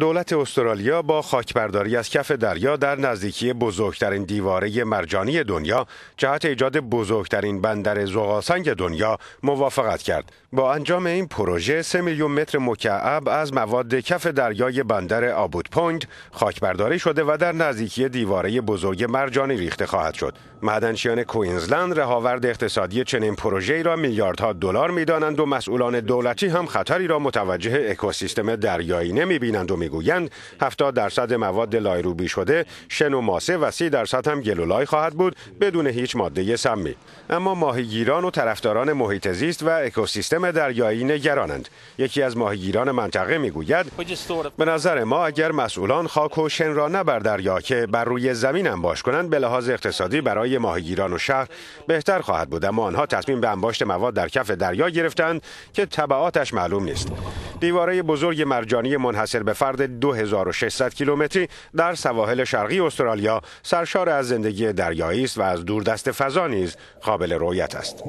دولت استرالیا با خاکبرداری از کف دریا در نزدیکی بزرگترین دیواره مرجانی دنیا جهت ایجاد بزرگترین بندر زغالسنگ دنیا موافقت کرد. با انجام این پروژه 3 میلیون متر مکعب از مواد کف دریای بندر پوینت خاکبرداری شده و در نزدیکی دیواره بزرگ مرجانی ریخته خواهد شد. معدنچیان کوینزلند رهاورد اقتصادی چنین پروژه‌ای را میلیاردها دلار میدانند و مسئولان دولتی هم خطری را متوجه اکوسیستم دریایی نمی‌بینند میگویند 70 درصد مواد لایروبی شده شن و ماسه و 30 درصد هم گلولای خواهد بود بدون هیچ ماده سمی اما ماهیگیران و طرفداران محیط زیست و اکوسیستم دریایی نگرانند یکی از ماهیگیران منطقه میگوید به نظر ما اگر مسئولان خاک و شن را نه بر دریا که بر روی زمین باش کنند به لحاظ اقتصادی برای ماهیگیران و شهر بهتر خواهد بود اما آنها تصمیم به انباشت مواد در کف دریا گرفتند که تبعاتش معلوم نیست دیواره بزرگ مرجانی منحصر به فرد 2600 کیلومتری در سواحل شرقی استرالیا سرشار از زندگی دریایی است و از دوردست فضا نیز قابل رؤیت است.